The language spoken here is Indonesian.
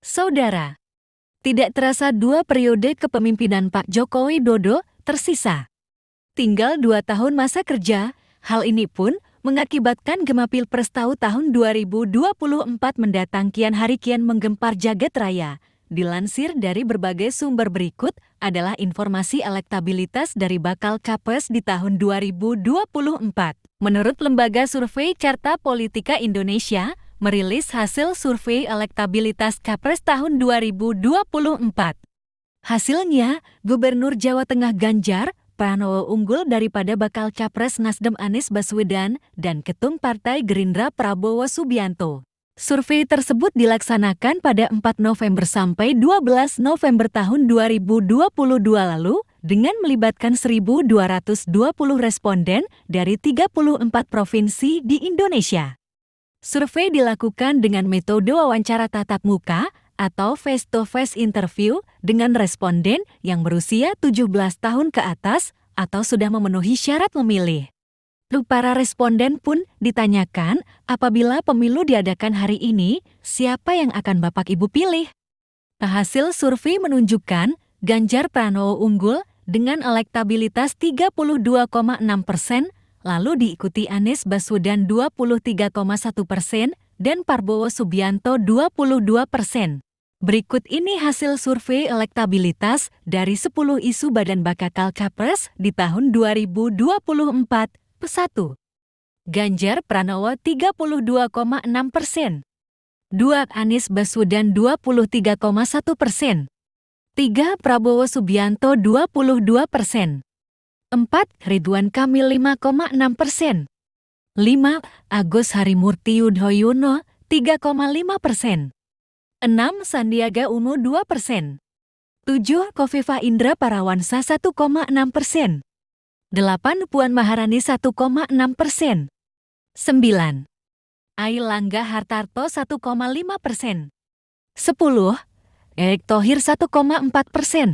Saudara, tidak terasa dua periode kepemimpinan Pak Jokowi Dodo tersisa. Tinggal dua tahun masa kerja, hal ini pun mengakibatkan gema Pilpres tahun 2024 mendatang kian hari kian menggempar jagat raya. Dilansir dari berbagai sumber berikut adalah informasi elektabilitas dari bakal Capres di tahun 2024. Menurut Lembaga Survei Carta Politika Indonesia, merilis hasil survei elektabilitas Capres tahun 2024. Hasilnya, Gubernur Jawa Tengah Ganjar Pranowo unggul daripada bakal Capres Nasdem Anies Baswedan dan Ketum Partai Gerindra Prabowo Subianto. Survei tersebut dilaksanakan pada 4 November sampai 12 November tahun 2022 lalu dengan melibatkan 1.220 responden dari 34 provinsi di Indonesia. Survei dilakukan dengan metode wawancara tatap muka atau face-to-face -face interview dengan responden yang berusia 17 tahun ke atas atau sudah memenuhi syarat memilih. Para responden pun ditanyakan apabila pemilu diadakan hari ini, siapa yang akan Bapak Ibu pilih? Hasil survei menunjukkan Ganjar Pranowo unggul dengan elektabilitas 32,6 persen lalu diikuti Anies Baswedan 23,1 persen dan Parbowo Subianto 22 persen. Berikut ini hasil survei elektabilitas dari 10 isu Badan Bakakal Capres di tahun 2024. 1. Ganjar Pranowo 32,6 persen. 2. Anies Baswedan 23,1 persen. 3. Prabowo Subianto 22 persen. 4. Ridwan Kamil 5,6 persen. 5. Agus Harimurti Yudhoyono 3,5 persen. 6. Sandiaga Uno 2 persen. 7. Kofifa Indra Parawansa 1,6 persen. 8. Puan Maharani 1,6 persen. 9. Ailangga Hartarto 1,5 persen. 10. Erick Thohir 1,4 persen.